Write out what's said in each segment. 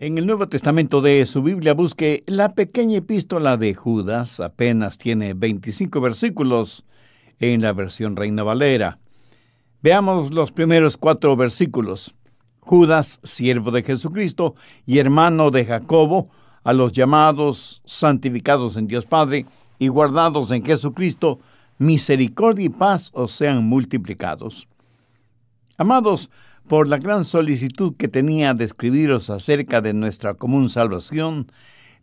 En el Nuevo Testamento de su Biblia busque la pequeña epístola de Judas, apenas tiene 25 versículos en la versión Reina Valera. Veamos los primeros cuatro versículos. Judas, siervo de Jesucristo y hermano de Jacobo, a los llamados, santificados en Dios Padre y guardados en Jesucristo, misericordia y paz os sean multiplicados. Amados, por la gran solicitud que tenía de escribiros acerca de nuestra común salvación,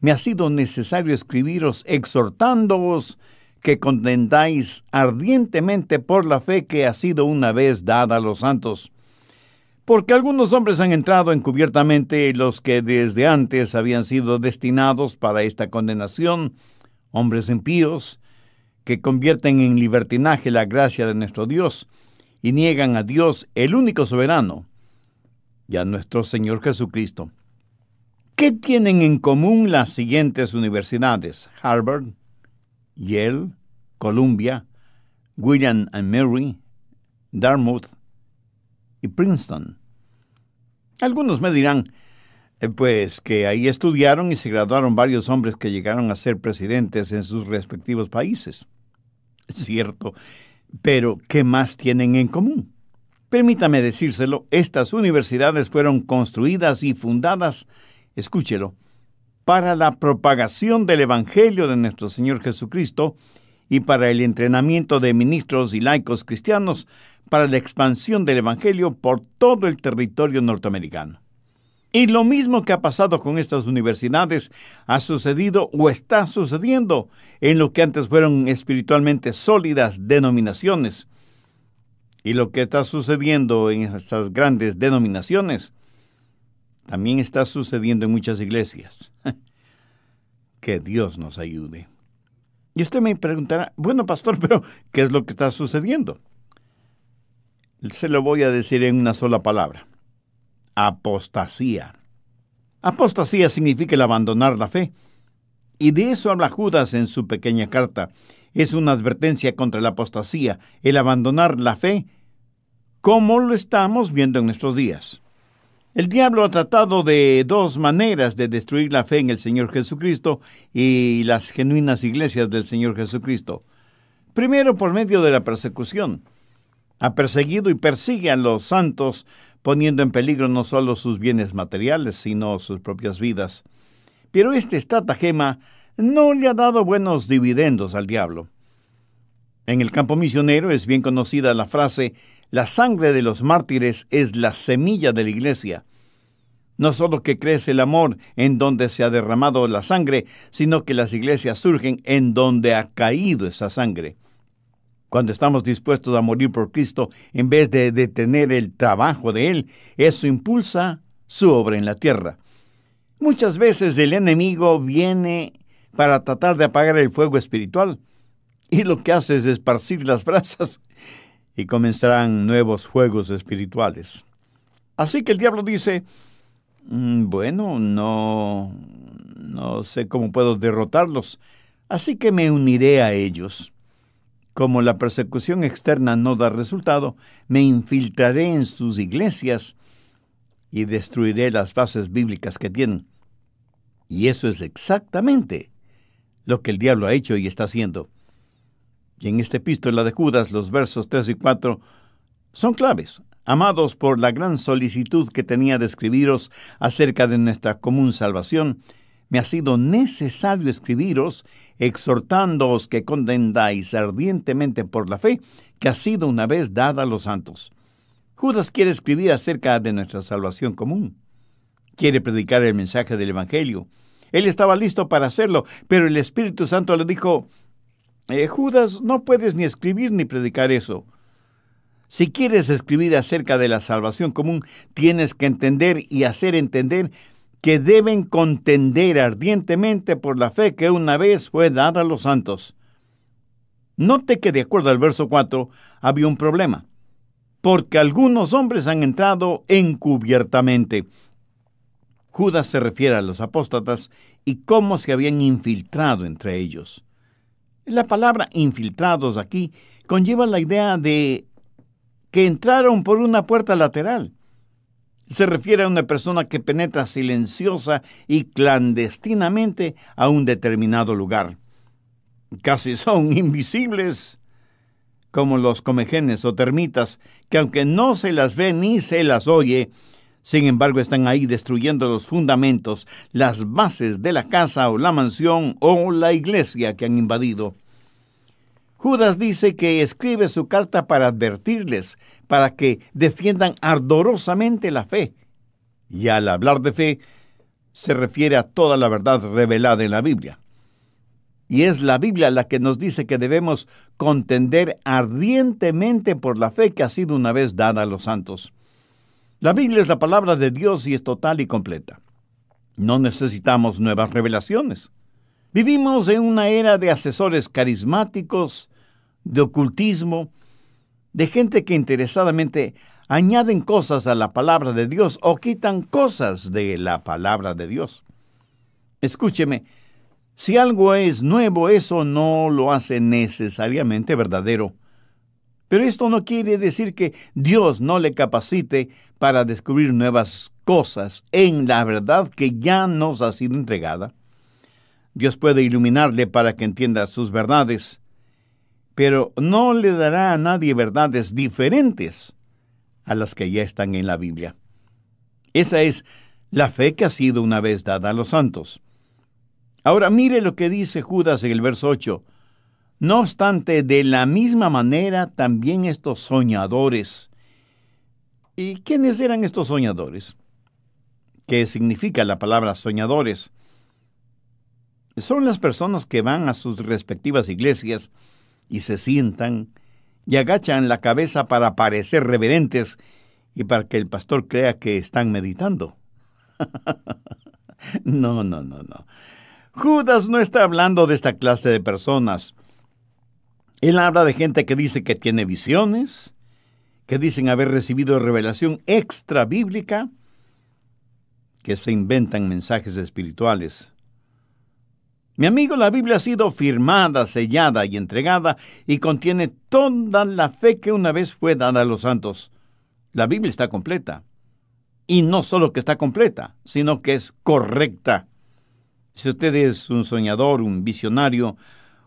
me ha sido necesario escribiros exhortándoos que contendáis ardientemente por la fe que ha sido una vez dada a los santos. Porque algunos hombres han entrado encubiertamente los que desde antes habían sido destinados para esta condenación, hombres impíos, que convierten en libertinaje la gracia de nuestro Dios, y niegan a Dios, el único soberano, y a nuestro Señor Jesucristo. ¿Qué tienen en común las siguientes universidades? Harvard, Yale, Columbia, William and Mary, Dartmouth y Princeton. Algunos me dirán, eh, pues que ahí estudiaron y se graduaron varios hombres que llegaron a ser presidentes en sus respectivos países. Es cierto, pero, ¿qué más tienen en común? Permítame decírselo, estas universidades fueron construidas y fundadas, escúchelo, para la propagación del Evangelio de nuestro Señor Jesucristo y para el entrenamiento de ministros y laicos cristianos para la expansión del Evangelio por todo el territorio norteamericano. Y lo mismo que ha pasado con estas universidades ha sucedido o está sucediendo en lo que antes fueron espiritualmente sólidas denominaciones. Y lo que está sucediendo en estas grandes denominaciones también está sucediendo en muchas iglesias. que Dios nos ayude. Y usted me preguntará, bueno, pastor, pero ¿qué es lo que está sucediendo? Se lo voy a decir en una sola palabra apostasía. Apostasía significa el abandonar la fe. Y de eso habla Judas en su pequeña carta. Es una advertencia contra la apostasía, el abandonar la fe, como lo estamos viendo en nuestros días. El diablo ha tratado de dos maneras de destruir la fe en el Señor Jesucristo y las genuinas iglesias del Señor Jesucristo. Primero, por medio de la persecución ha perseguido y persigue a los santos, poniendo en peligro no solo sus bienes materiales, sino sus propias vidas. Pero este estratagema no le ha dado buenos dividendos al diablo. En el campo misionero es bien conocida la frase, la sangre de los mártires es la semilla de la iglesia. No solo que crece el amor en donde se ha derramado la sangre, sino que las iglesias surgen en donde ha caído esa sangre cuando estamos dispuestos a morir por Cristo en vez de detener el trabajo de Él, eso impulsa su obra en la tierra. Muchas veces el enemigo viene para tratar de apagar el fuego espiritual y lo que hace es esparcir las brasas y comenzarán nuevos fuegos espirituales. Así que el diablo dice, mm, bueno, no, no sé cómo puedo derrotarlos, así que me uniré a ellos. Como la persecución externa no da resultado, me infiltraré en sus iglesias y destruiré las bases bíblicas que tienen. Y eso es exactamente lo que el diablo ha hecho y está haciendo. Y en esta epístola de Judas, los versos 3 y 4 son claves. Amados por la gran solicitud que tenía de escribiros acerca de nuestra común salvación, me ha sido necesario escribiros, exhortándoos que contendáis ardientemente por la fe que ha sido una vez dada a los santos. Judas quiere escribir acerca de nuestra salvación común. Quiere predicar el mensaje del Evangelio. Él estaba listo para hacerlo, pero el Espíritu Santo le dijo, eh, Judas, no puedes ni escribir ni predicar eso. Si quieres escribir acerca de la salvación común, tienes que entender y hacer entender que deben contender ardientemente por la fe que una vez fue dada a los santos. Note que de acuerdo al verso 4 había un problema, porque algunos hombres han entrado encubiertamente. Judas se refiere a los apóstatas y cómo se habían infiltrado entre ellos. La palabra infiltrados aquí conlleva la idea de que entraron por una puerta lateral se refiere a una persona que penetra silenciosa y clandestinamente a un determinado lugar. Casi son invisibles como los comejenes o termitas, que aunque no se las ve ni se las oye, sin embargo están ahí destruyendo los fundamentos, las bases de la casa o la mansión o la iglesia que han invadido. Judas dice que escribe su carta para advertirles, para que defiendan ardorosamente la fe. Y al hablar de fe, se refiere a toda la verdad revelada en la Biblia. Y es la Biblia la que nos dice que debemos contender ardientemente por la fe que ha sido una vez dada a los santos. La Biblia es la palabra de Dios y es total y completa. No necesitamos nuevas revelaciones. Vivimos en una era de asesores carismáticos, de ocultismo, de gente que interesadamente añaden cosas a la palabra de Dios o quitan cosas de la palabra de Dios. Escúcheme, si algo es nuevo, eso no lo hace necesariamente verdadero. Pero esto no quiere decir que Dios no le capacite para descubrir nuevas cosas en la verdad que ya nos ha sido entregada. Dios puede iluminarle para que entienda sus verdades, pero no le dará a nadie verdades diferentes a las que ya están en la Biblia. Esa es la fe que ha sido una vez dada a los santos. Ahora mire lo que dice Judas en el verso 8. No obstante, de la misma manera también estos soñadores. ¿Y quiénes eran estos soñadores? ¿Qué significa la palabra soñadores? son las personas que van a sus respectivas iglesias y se sientan y agachan la cabeza para parecer reverentes y para que el pastor crea que están meditando. no, no, no, no. Judas no está hablando de esta clase de personas. Él habla de gente que dice que tiene visiones, que dicen haber recibido revelación extra bíblica, que se inventan mensajes espirituales. Mi amigo, la Biblia ha sido firmada, sellada y entregada y contiene toda la fe que una vez fue dada a los santos. La Biblia está completa. Y no solo que está completa, sino que es correcta. Si usted es un soñador, un visionario,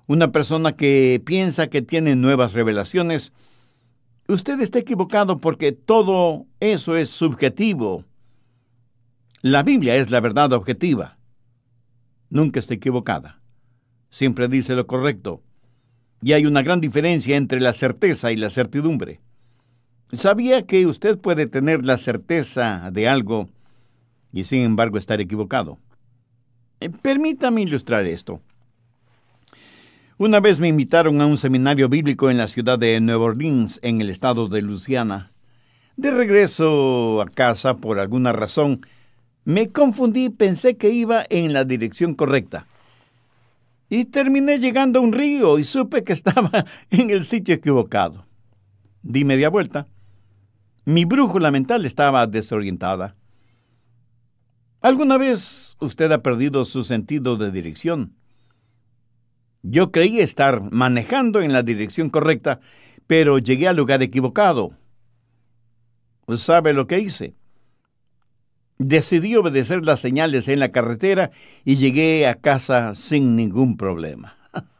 una persona que piensa que tiene nuevas revelaciones, usted está equivocado porque todo eso es subjetivo. La Biblia es la verdad objetiva nunca está equivocada. Siempre dice lo correcto. Y hay una gran diferencia entre la certeza y la certidumbre. ¿Sabía que usted puede tener la certeza de algo y sin embargo estar equivocado? Eh, permítame ilustrar esto. Una vez me invitaron a un seminario bíblico en la ciudad de Nueva Orleans, en el estado de Luisiana. De regreso a casa, por alguna razón, me confundí, y pensé que iba en la dirección correcta. Y terminé llegando a un río y supe que estaba en el sitio equivocado. Di media vuelta. Mi brújula mental estaba desorientada. ¿Alguna vez usted ha perdido su sentido de dirección? Yo creí estar manejando en la dirección correcta, pero llegué al lugar equivocado. ¿Sabe lo que hice? Decidí obedecer las señales en la carretera y llegué a casa sin ningún problema.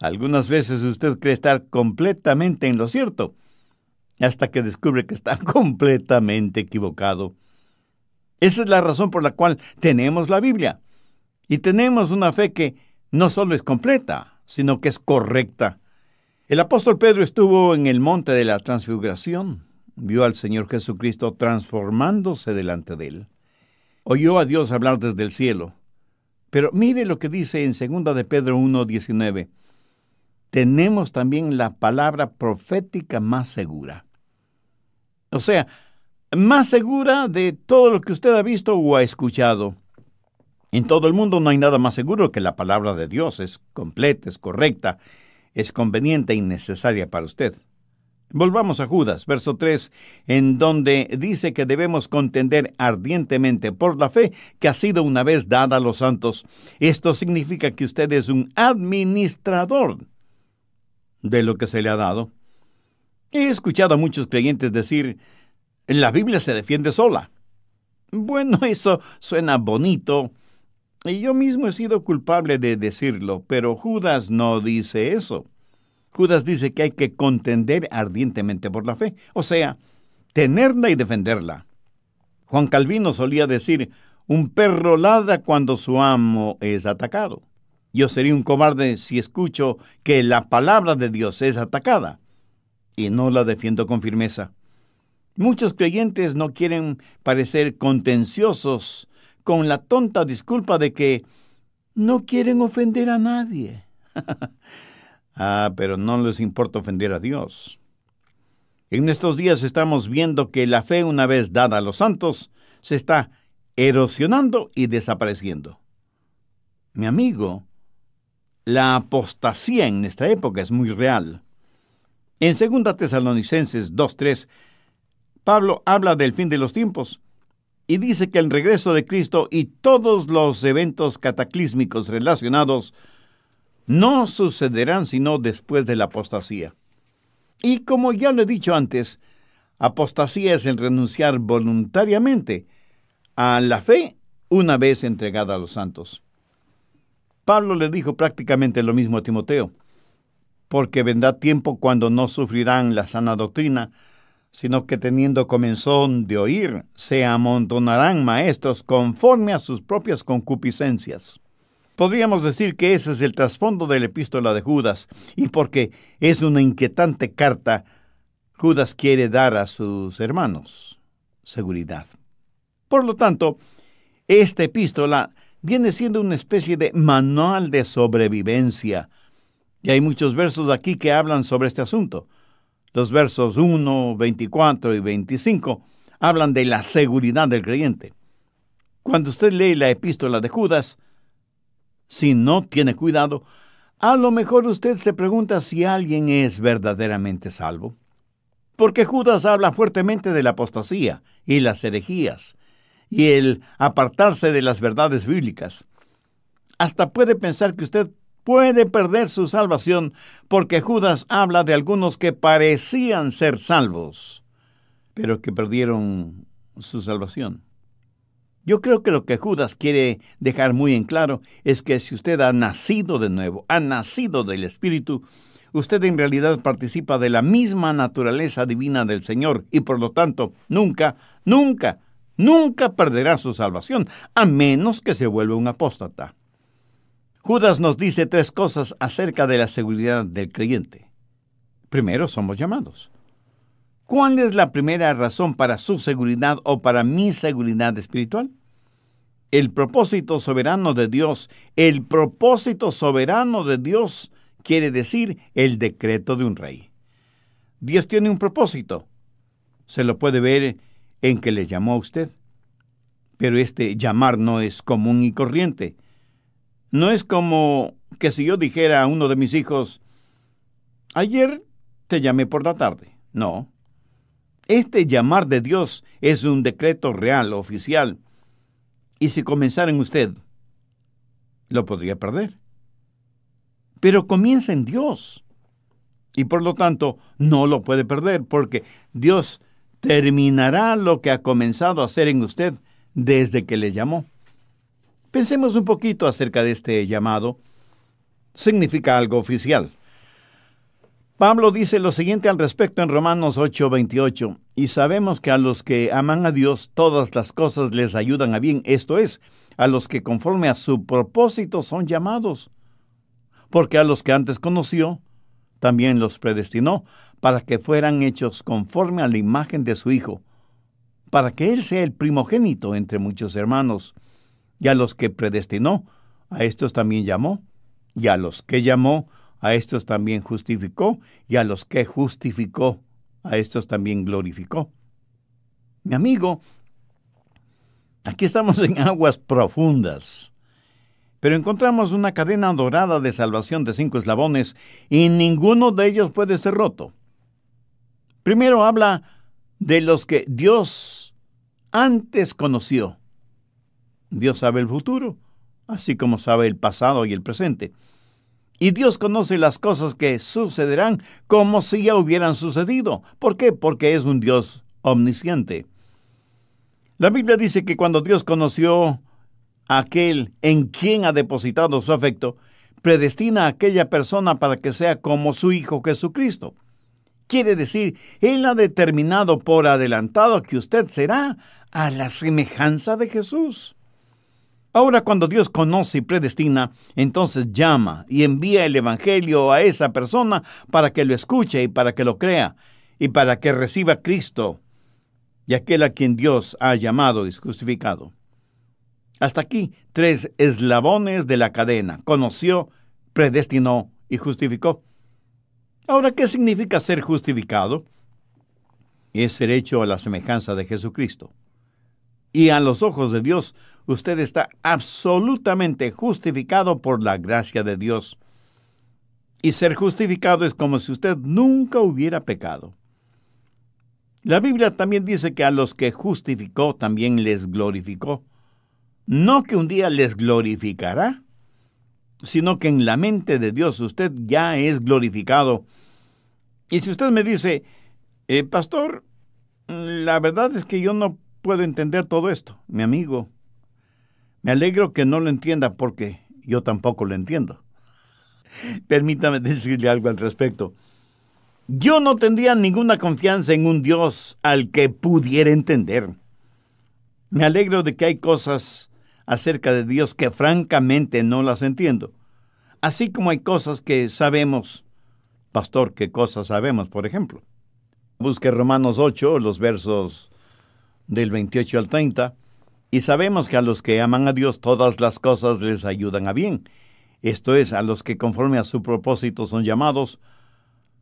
Algunas veces usted cree estar completamente en lo cierto, hasta que descubre que está completamente equivocado. Esa es la razón por la cual tenemos la Biblia y tenemos una fe que no solo es completa, sino que es correcta. El apóstol Pedro estuvo en el monte de la transfiguración vio al Señor Jesucristo transformándose delante de él. Oyó a Dios hablar desde el cielo. Pero mire lo que dice en 2 de Pedro 1:19. Tenemos también la palabra profética más segura. O sea, más segura de todo lo que usted ha visto o ha escuchado. En todo el mundo no hay nada más seguro que la palabra de Dios. Es completa, es correcta, es conveniente y necesaria para usted. Volvamos a Judas, verso 3, en donde dice que debemos contender ardientemente por la fe que ha sido una vez dada a los santos. Esto significa que usted es un administrador de lo que se le ha dado. He escuchado a muchos creyentes decir, la Biblia se defiende sola. Bueno, eso suena bonito, y yo mismo he sido culpable de decirlo, pero Judas no dice eso. Judas dice que hay que contender ardientemente por la fe, o sea, tenerla y defenderla. Juan Calvino solía decir, un perro ladra cuando su amo es atacado. Yo sería un cobarde si escucho que la palabra de Dios es atacada y no la defiendo con firmeza. Muchos creyentes no quieren parecer contenciosos con la tonta disculpa de que no quieren ofender a nadie. Ah, pero no les importa ofender a Dios. En estos días estamos viendo que la fe una vez dada a los santos se está erosionando y desapareciendo. Mi amigo, la apostasía en esta época es muy real. En 2 Tesalonicenses 2.3, Pablo habla del fin de los tiempos y dice que el regreso de Cristo y todos los eventos cataclísmicos relacionados no sucederán sino después de la apostasía. Y como ya lo he dicho antes, apostasía es el renunciar voluntariamente a la fe una vez entregada a los santos. Pablo le dijo prácticamente lo mismo a Timoteo, porque vendrá tiempo cuando no sufrirán la sana doctrina, sino que teniendo comenzón de oír, se amontonarán maestros conforme a sus propias concupiscencias Podríamos decir que ese es el trasfondo de la epístola de Judas, y porque es una inquietante carta, Judas quiere dar a sus hermanos seguridad. Por lo tanto, esta epístola viene siendo una especie de manual de sobrevivencia. Y hay muchos versos aquí que hablan sobre este asunto. Los versos 1, 24 y 25 hablan de la seguridad del creyente. Cuando usted lee la epístola de Judas, si no tiene cuidado, a lo mejor usted se pregunta si alguien es verdaderamente salvo. Porque Judas habla fuertemente de la apostasía y las herejías y el apartarse de las verdades bíblicas. Hasta puede pensar que usted puede perder su salvación porque Judas habla de algunos que parecían ser salvos, pero que perdieron su salvación. Yo creo que lo que Judas quiere dejar muy en claro es que si usted ha nacido de nuevo, ha nacido del Espíritu, usted en realidad participa de la misma naturaleza divina del Señor y por lo tanto nunca, nunca, nunca perderá su salvación, a menos que se vuelva un apóstata. Judas nos dice tres cosas acerca de la seguridad del creyente. Primero, somos llamados. ¿Cuál es la primera razón para su seguridad o para mi seguridad espiritual? El propósito soberano de Dios, el propósito soberano de Dios quiere decir el decreto de un rey. Dios tiene un propósito. Se lo puede ver en que le llamó a usted. Pero este llamar no es común y corriente. No es como que si yo dijera a uno de mis hijos, ayer te llamé por la tarde. No, este llamar de Dios es un decreto real, oficial. Y si comenzara en usted, lo podría perder. Pero comienza en Dios. Y por lo tanto, no lo puede perder, porque Dios terminará lo que ha comenzado a hacer en usted desde que le llamó. Pensemos un poquito acerca de este llamado. Significa algo oficial. Pablo dice lo siguiente al respecto en Romanos 8:28, y sabemos que a los que aman a Dios todas las cosas les ayudan a bien, esto es, a los que conforme a su propósito son llamados, porque a los que antes conoció, también los predestinó para que fueran hechos conforme a la imagen de su Hijo, para que Él sea el primogénito entre muchos hermanos, y a los que predestinó, a estos también llamó, y a los que llamó, a estos también justificó, y a los que justificó, a estos también glorificó. Mi amigo, aquí estamos en aguas profundas, pero encontramos una cadena dorada de salvación de cinco eslabones y ninguno de ellos puede ser roto. Primero habla de los que Dios antes conoció. Dios sabe el futuro, así como sabe el pasado y el presente. Y Dios conoce las cosas que sucederán como si ya hubieran sucedido. ¿Por qué? Porque es un Dios omnisciente. La Biblia dice que cuando Dios conoció a aquel en quien ha depositado su afecto, predestina a aquella persona para que sea como su Hijo Jesucristo. Quiere decir, Él ha determinado por adelantado que usted será a la semejanza de Jesús. Ahora cuando Dios conoce y predestina, entonces llama y envía el Evangelio a esa persona para que lo escuche y para que lo crea y para que reciba a Cristo y aquel a quien Dios ha llamado y justificado. Hasta aquí, tres eslabones de la cadena. Conoció, predestinó y justificó. Ahora, ¿qué significa ser justificado? Es ser hecho a la semejanza de Jesucristo y a los ojos de Dios usted está absolutamente justificado por la gracia de Dios. Y ser justificado es como si usted nunca hubiera pecado. La Biblia también dice que a los que justificó también les glorificó. No que un día les glorificará, sino que en la mente de Dios usted ya es glorificado. Y si usted me dice, eh, pastor, la verdad es que yo no puedo entender todo esto, mi amigo. Me alegro que no lo entienda porque yo tampoco lo entiendo. Permítame decirle algo al respecto. Yo no tendría ninguna confianza en un Dios al que pudiera entender. Me alegro de que hay cosas acerca de Dios que francamente no las entiendo. Así como hay cosas que sabemos. Pastor, ¿qué cosas sabemos, por ejemplo? Busque Romanos 8, los versos del 28 al 30, y sabemos que a los que aman a Dios todas las cosas les ayudan a bien, esto es, a los que conforme a su propósito son llamados,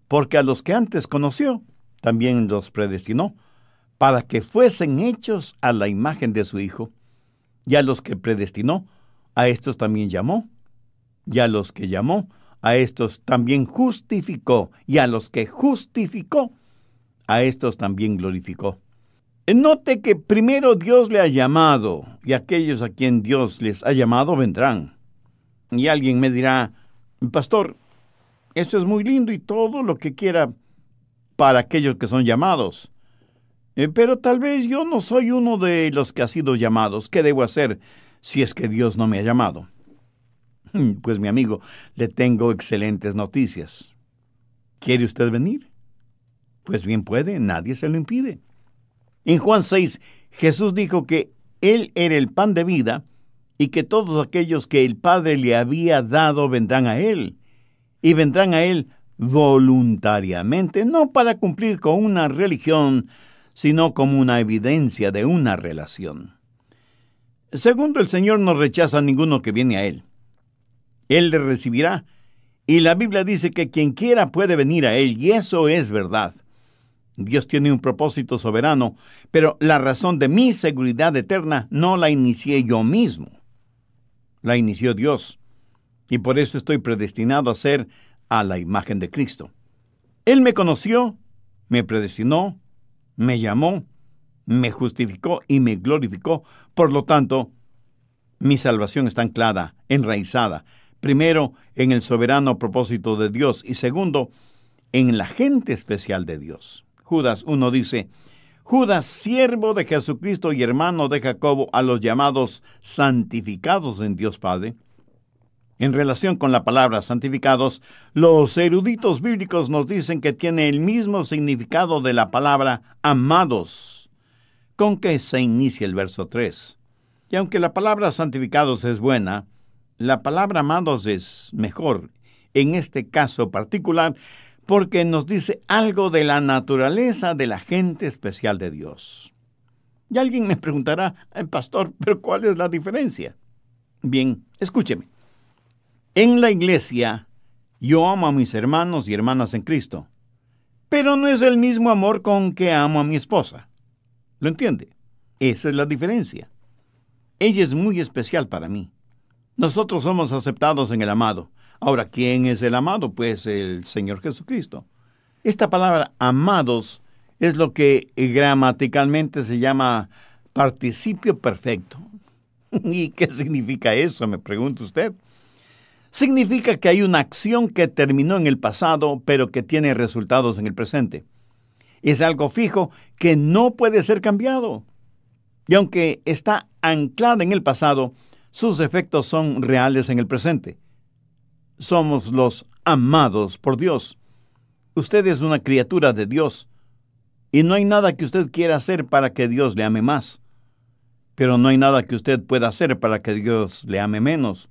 porque a los que antes conoció, también los predestinó, para que fuesen hechos a la imagen de su Hijo, y a los que predestinó, a estos también llamó, y a los que llamó, a estos también justificó, y a los que justificó, a estos también glorificó. Note que primero Dios le ha llamado y aquellos a quien Dios les ha llamado vendrán. Y alguien me dirá, pastor, eso es muy lindo y todo lo que quiera para aquellos que son llamados. Eh, pero tal vez yo no soy uno de los que ha sido llamados. ¿Qué debo hacer si es que Dios no me ha llamado? Pues mi amigo, le tengo excelentes noticias. ¿Quiere usted venir? Pues bien puede, nadie se lo impide. En Juan 6, Jesús dijo que Él era el pan de vida y que todos aquellos que el Padre le había dado vendrán a Él. Y vendrán a Él voluntariamente, no para cumplir con una religión, sino como una evidencia de una relación. Segundo, el Señor no rechaza a ninguno que viene a Él. Él le recibirá. Y la Biblia dice que quien quiera puede venir a Él, y eso es verdad. Dios tiene un propósito soberano, pero la razón de mi seguridad eterna no la inicié yo mismo. La inició Dios. Y por eso estoy predestinado a ser a la imagen de Cristo. Él me conoció, me predestinó, me llamó, me justificó y me glorificó. Por lo tanto, mi salvación está anclada, enraizada, primero en el soberano propósito de Dios y segundo, en la gente especial de Dios. Judas 1 dice, Judas, siervo de Jesucristo y hermano de Jacobo, a los llamados santificados en Dios Padre. En relación con la palabra santificados, los eruditos bíblicos nos dicen que tiene el mismo significado de la palabra amados, con que se inicia el verso 3. Y aunque la palabra santificados es buena, la palabra amados es mejor. En este caso particular, porque nos dice algo de la naturaleza de la gente especial de Dios. Y alguien me preguntará, pastor, pero ¿cuál es la diferencia? Bien, escúcheme. En la iglesia, yo amo a mis hermanos y hermanas en Cristo, pero no es el mismo amor con que amo a mi esposa. ¿Lo entiende? Esa es la diferencia. Ella es muy especial para mí. Nosotros somos aceptados en el amado, Ahora, ¿quién es el amado? Pues el Señor Jesucristo. Esta palabra amados es lo que gramaticalmente se llama participio perfecto. ¿Y qué significa eso? Me pregunta usted. Significa que hay una acción que terminó en el pasado, pero que tiene resultados en el presente. Es algo fijo que no puede ser cambiado. Y aunque está anclada en el pasado, sus efectos son reales en el presente somos los amados por Dios. Usted es una criatura de Dios y no hay nada que usted quiera hacer para que Dios le ame más. Pero no hay nada que usted pueda hacer para que Dios le ame menos.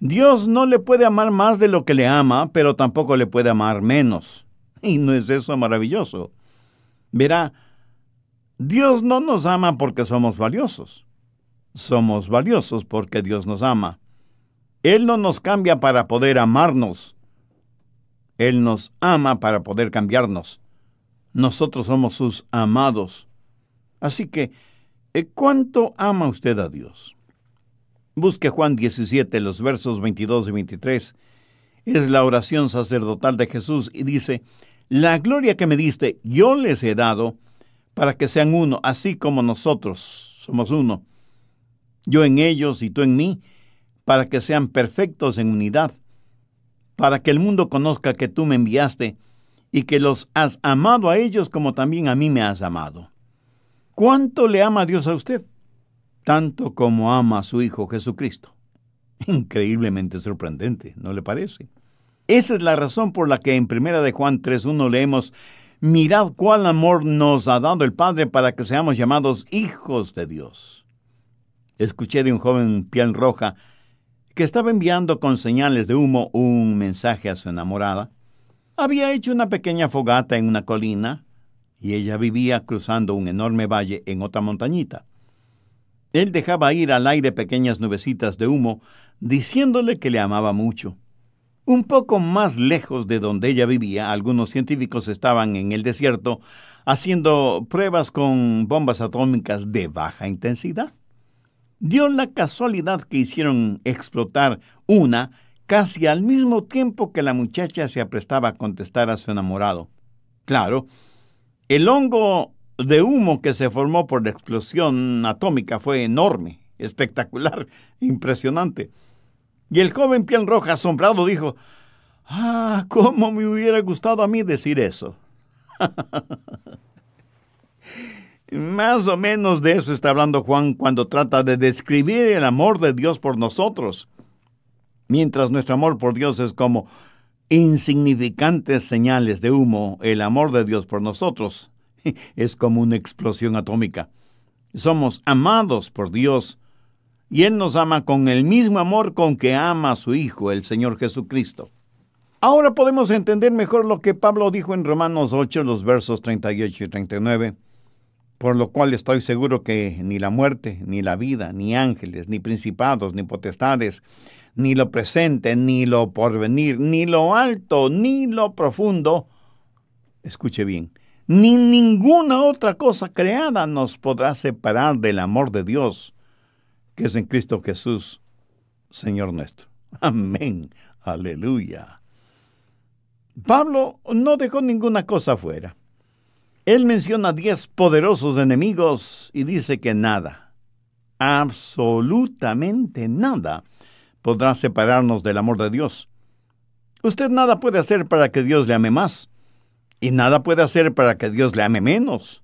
Dios no le puede amar más de lo que le ama, pero tampoco le puede amar menos. ¿Y no es eso maravilloso? Verá, Dios no nos ama porque somos valiosos. Somos valiosos porque Dios nos ama. Él no nos cambia para poder amarnos. Él nos ama para poder cambiarnos. Nosotros somos sus amados. Así que, eh, ¿cuánto ama usted a Dios? Busque Juan 17, los versos 22 y 23. Es la oración sacerdotal de Jesús y dice, La gloria que me diste yo les he dado para que sean uno, así como nosotros somos uno. Yo en ellos y tú en mí, para que sean perfectos en unidad, para que el mundo conozca que tú me enviaste y que los has amado a ellos como también a mí me has amado. ¿Cuánto le ama Dios a usted? Tanto como ama a su Hijo Jesucristo. Increíblemente sorprendente, ¿no le parece? Esa es la razón por la que en Primera de Juan 3.1 leemos, mirad cuál amor nos ha dado el Padre para que seamos llamados hijos de Dios. Escuché de un joven piel roja que estaba enviando con señales de humo un mensaje a su enamorada, había hecho una pequeña fogata en una colina y ella vivía cruzando un enorme valle en otra montañita. Él dejaba ir al aire pequeñas nubecitas de humo, diciéndole que le amaba mucho. Un poco más lejos de donde ella vivía, algunos científicos estaban en el desierto haciendo pruebas con bombas atómicas de baja intensidad dio la casualidad que hicieron explotar una casi al mismo tiempo que la muchacha se aprestaba a contestar a su enamorado. Claro, el hongo de humo que se formó por la explosión atómica fue enorme, espectacular, impresionante. Y el joven piel roja, asombrado, dijo, Ah, cómo me hubiera gustado a mí decir eso. Más o menos de eso está hablando Juan cuando trata de describir el amor de Dios por nosotros. Mientras nuestro amor por Dios es como insignificantes señales de humo, el amor de Dios por nosotros es como una explosión atómica. Somos amados por Dios y Él nos ama con el mismo amor con que ama a su Hijo, el Señor Jesucristo. Ahora podemos entender mejor lo que Pablo dijo en Romanos 8, los versos 38 y 39 por lo cual estoy seguro que ni la muerte, ni la vida, ni ángeles, ni principados, ni potestades, ni lo presente, ni lo porvenir, ni lo alto, ni lo profundo, escuche bien, ni ninguna otra cosa creada nos podrá separar del amor de Dios, que es en Cristo Jesús, Señor nuestro. Amén. Aleluya. Pablo no dejó ninguna cosa fuera. Él menciona diez poderosos enemigos y dice que nada, absolutamente nada, podrá separarnos del amor de Dios. Usted nada puede hacer para que Dios le ame más y nada puede hacer para que Dios le ame menos.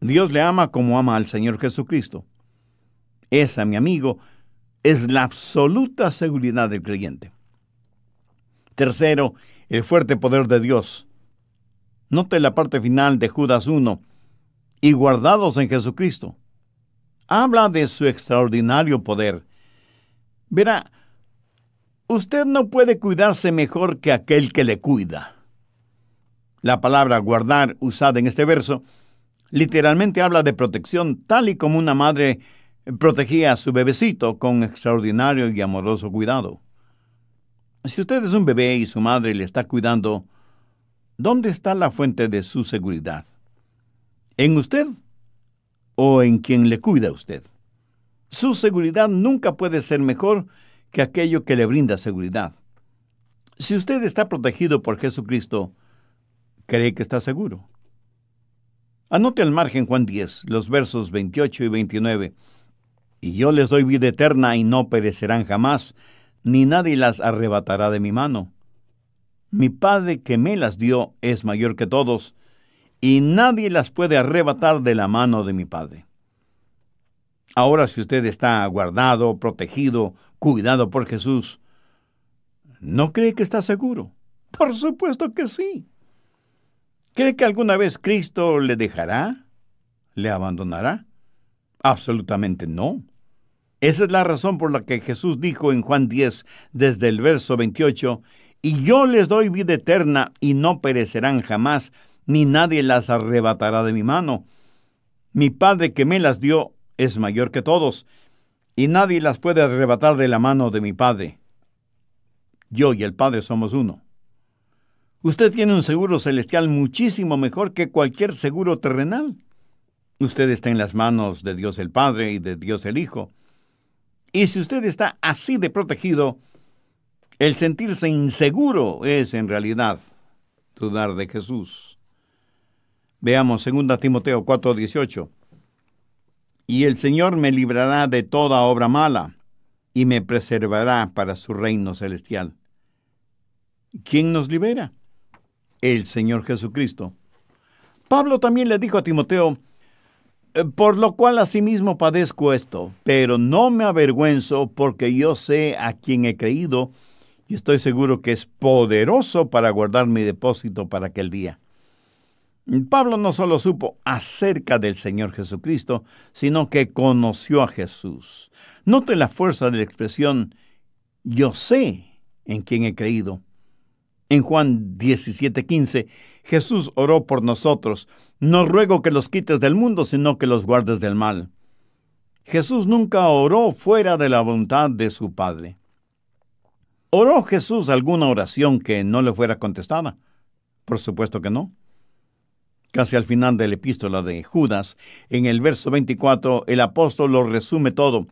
Dios le ama como ama al Señor Jesucristo. Esa, mi amigo, es la absoluta seguridad del creyente. Tercero, el fuerte poder de Dios. Note la parte final de Judas 1. Y guardados en Jesucristo. Habla de su extraordinario poder. Verá, usted no puede cuidarse mejor que aquel que le cuida. La palabra guardar usada en este verso literalmente habla de protección, tal y como una madre protegía a su bebecito con extraordinario y amoroso cuidado. Si usted es un bebé y su madre le está cuidando, ¿dónde está la fuente de su seguridad? ¿En usted o en quien le cuida usted? Su seguridad nunca puede ser mejor que aquello que le brinda seguridad. Si usted está protegido por Jesucristo, ¿cree que está seguro? Anote al margen Juan 10, los versos 28 y 29. Y yo les doy vida eterna y no perecerán jamás, ni nadie las arrebatará de mi mano. Mi Padre que me las dio es mayor que todos, y nadie las puede arrebatar de la mano de mi Padre. Ahora si usted está guardado, protegido, cuidado por Jesús, ¿no cree que está seguro? Por supuesto que sí. ¿Cree que alguna vez Cristo le dejará? ¿Le abandonará? Absolutamente no. Esa es la razón por la que Jesús dijo en Juan 10, desde el verso 28, y yo les doy vida eterna y no perecerán jamás, ni nadie las arrebatará de mi mano. Mi Padre que me las dio es mayor que todos, y nadie las puede arrebatar de la mano de mi Padre. Yo y el Padre somos uno. Usted tiene un seguro celestial muchísimo mejor que cualquier seguro terrenal. Usted está en las manos de Dios el Padre y de Dios el Hijo. Y si usted está así de protegido, el sentirse inseguro es en realidad dudar de Jesús. Veamos 2 Timoteo 4:18. Y el Señor me librará de toda obra mala y me preservará para su reino celestial. ¿Quién nos libera? El Señor Jesucristo. Pablo también le dijo a Timoteo, eh, por lo cual asimismo padezco esto, pero no me avergüenzo porque yo sé a quien he creído y estoy seguro que es poderoso para guardar mi depósito para aquel día. Pablo no solo supo acerca del Señor Jesucristo, sino que conoció a Jesús. Note la fuerza de la expresión yo sé en quién he creído. En Juan 17:15, Jesús oró por nosotros, no ruego que los quites del mundo, sino que los guardes del mal. Jesús nunca oró fuera de la voluntad de su Padre. ¿Oró Jesús alguna oración que no le fuera contestada? Por supuesto que no. Casi al final de la epístola de Judas, en el verso 24, el apóstol lo resume todo.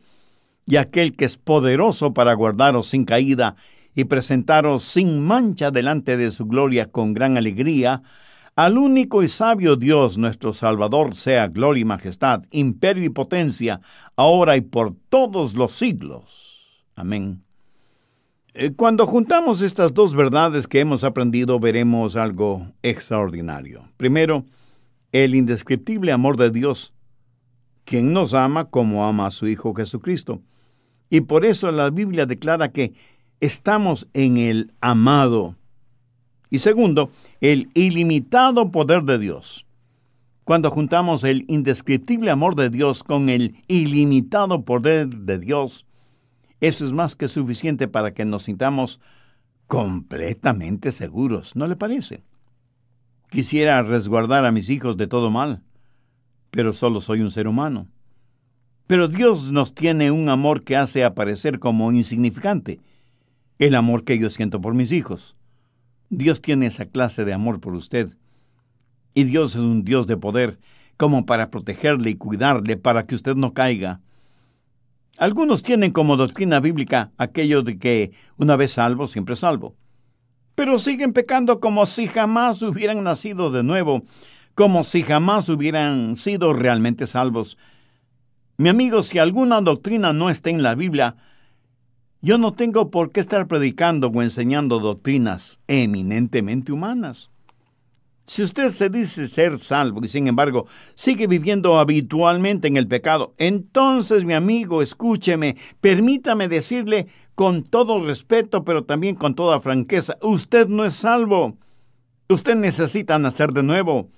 Y aquel que es poderoso para guardaros sin caída y presentaros sin mancha delante de su gloria con gran alegría, al único y sabio Dios nuestro Salvador sea gloria y majestad, imperio y potencia, ahora y por todos los siglos. Amén. Eh, cuando juntamos estas dos verdades que hemos aprendido, veremos algo extraordinario. Primero, el indescriptible amor de Dios, quien nos ama como ama a su Hijo Jesucristo. Y por eso la Biblia declara que estamos en el amado. Y segundo, el ilimitado poder de Dios. Cuando juntamos el indescriptible amor de Dios con el ilimitado poder de Dios, eso es más que suficiente para que nos sintamos completamente seguros, ¿no le parece? Quisiera resguardar a mis hijos de todo mal, pero solo soy un ser humano. Pero Dios nos tiene un amor que hace aparecer como insignificante el amor que yo siento por mis hijos. Dios tiene esa clase de amor por usted. Y Dios es un Dios de poder, como para protegerle y cuidarle para que usted no caiga algunos tienen como doctrina bíblica aquello de que una vez salvo, siempre salvo. Pero siguen pecando como si jamás hubieran nacido de nuevo, como si jamás hubieran sido realmente salvos. Mi amigo, si alguna doctrina no está en la Biblia, yo no tengo por qué estar predicando o enseñando doctrinas eminentemente humanas. Si usted se dice ser salvo y sin embargo sigue viviendo habitualmente en el pecado, entonces mi amigo, escúcheme, permítame decirle con todo respeto, pero también con toda franqueza, usted no es salvo. Usted necesita nacer de nuevo.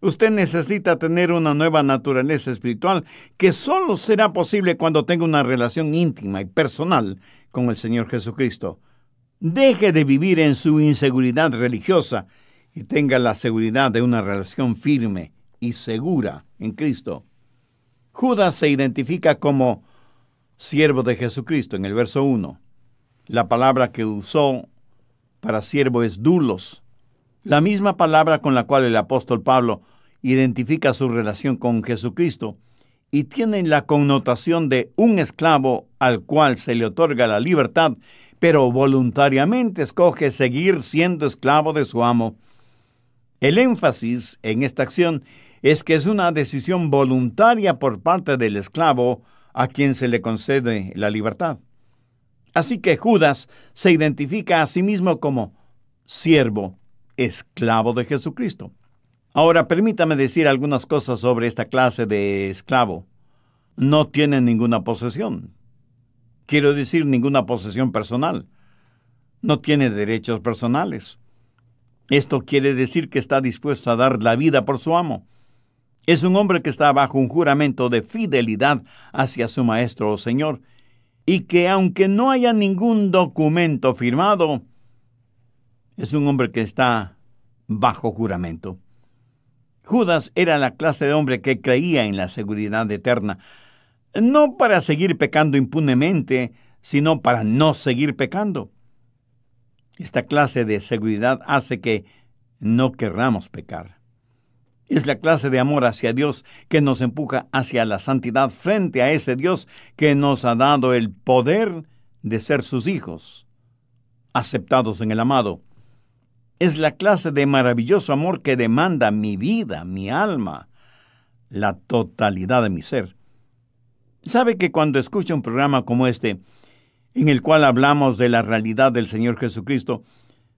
Usted necesita tener una nueva naturaleza espiritual que solo será posible cuando tenga una relación íntima y personal con el Señor Jesucristo. Deje de vivir en su inseguridad religiosa y tenga la seguridad de una relación firme y segura en Cristo. Judas se identifica como siervo de Jesucristo en el verso 1. La palabra que usó para siervo es dulos, la misma palabra con la cual el apóstol Pablo identifica su relación con Jesucristo y tiene la connotación de un esclavo al cual se le otorga la libertad, pero voluntariamente escoge seguir siendo esclavo de su amo el énfasis en esta acción es que es una decisión voluntaria por parte del esclavo a quien se le concede la libertad. Así que Judas se identifica a sí mismo como siervo, esclavo de Jesucristo. Ahora permítame decir algunas cosas sobre esta clase de esclavo. No tiene ninguna posesión. Quiero decir ninguna posesión personal. No tiene derechos personales. Esto quiere decir que está dispuesto a dar la vida por su amo. Es un hombre que está bajo un juramento de fidelidad hacia su maestro o señor, y que aunque no haya ningún documento firmado, es un hombre que está bajo juramento. Judas era la clase de hombre que creía en la seguridad eterna, no para seguir pecando impunemente, sino para no seguir pecando. Esta clase de seguridad hace que no querramos pecar. Es la clase de amor hacia Dios que nos empuja hacia la santidad frente a ese Dios que nos ha dado el poder de ser sus hijos, aceptados en el amado. Es la clase de maravilloso amor que demanda mi vida, mi alma, la totalidad de mi ser. ¿Sabe que cuando escucha un programa como este, en el cual hablamos de la realidad del Señor Jesucristo,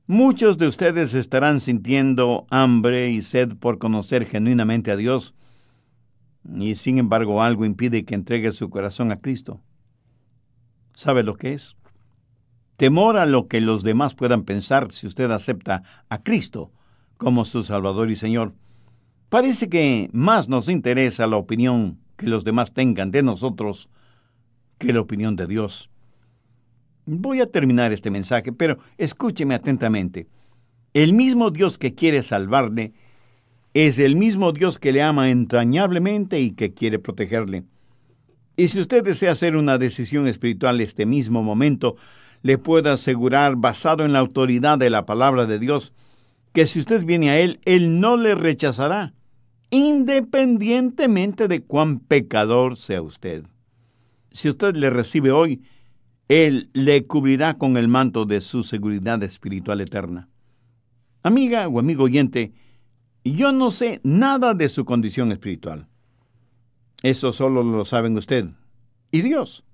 muchos de ustedes estarán sintiendo hambre y sed por conocer genuinamente a Dios, y sin embargo algo impide que entregue su corazón a Cristo. ¿Sabe lo que es? Temor a lo que los demás puedan pensar si usted acepta a Cristo como su Salvador y Señor. Parece que más nos interesa la opinión que los demás tengan de nosotros que la opinión de Dios. Voy a terminar este mensaje, pero escúcheme atentamente. El mismo Dios que quiere salvarle es el mismo Dios que le ama entrañablemente y que quiere protegerle. Y si usted desea hacer una decisión espiritual este mismo momento, le puedo asegurar, basado en la autoridad de la palabra de Dios, que si usted viene a Él, Él no le rechazará, independientemente de cuán pecador sea usted. Si usted le recibe hoy, él le cubrirá con el manto de su seguridad espiritual eterna. Amiga o amigo oyente, yo no sé nada de su condición espiritual. Eso solo lo saben usted y Dios.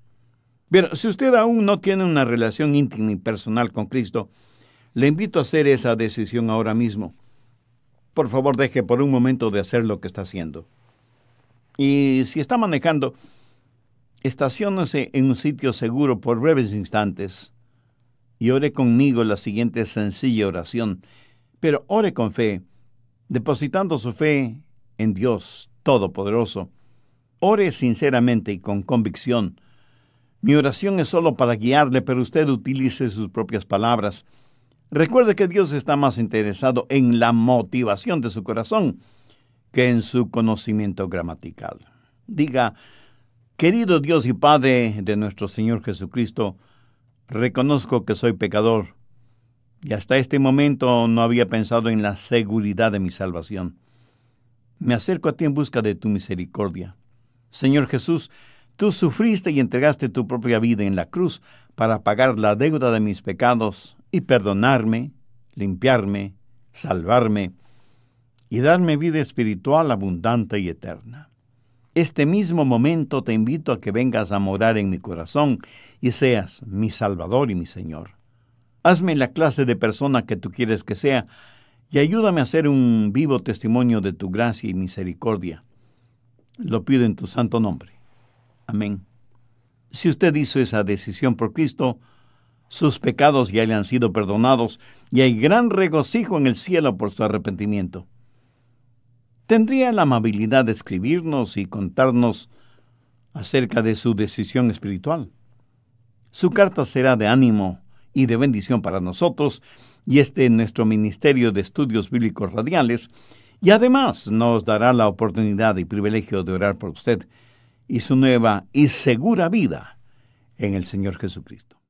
Pero si usted aún no tiene una relación íntima y personal con Cristo, le invito a hacer esa decisión ahora mismo. Por favor, deje por un momento de hacer lo que está haciendo. Y si está manejando, Estaciónase en un sitio seguro por breves instantes y ore conmigo la siguiente sencilla oración, pero ore con fe, depositando su fe en Dios Todopoderoso. Ore sinceramente y con convicción. Mi oración es solo para guiarle, pero usted utilice sus propias palabras. Recuerde que Dios está más interesado en la motivación de su corazón que en su conocimiento gramatical. Diga, Querido Dios y Padre de nuestro Señor Jesucristo, reconozco que soy pecador y hasta este momento no había pensado en la seguridad de mi salvación. Me acerco a ti en busca de tu misericordia. Señor Jesús, tú sufriste y entregaste tu propia vida en la cruz para pagar la deuda de mis pecados y perdonarme, limpiarme, salvarme y darme vida espiritual abundante y eterna este mismo momento te invito a que vengas a morar en mi corazón y seas mi Salvador y mi Señor. Hazme la clase de persona que tú quieres que sea y ayúdame a ser un vivo testimonio de tu gracia y misericordia. Lo pido en tu santo nombre. Amén. Si usted hizo esa decisión por Cristo, sus pecados ya le han sido perdonados y hay gran regocijo en el cielo por su arrepentimiento tendría la amabilidad de escribirnos y contarnos acerca de su decisión espiritual. Su carta será de ánimo y de bendición para nosotros y este nuestro Ministerio de Estudios Bíblicos Radiales y además nos dará la oportunidad y privilegio de orar por usted y su nueva y segura vida en el Señor Jesucristo.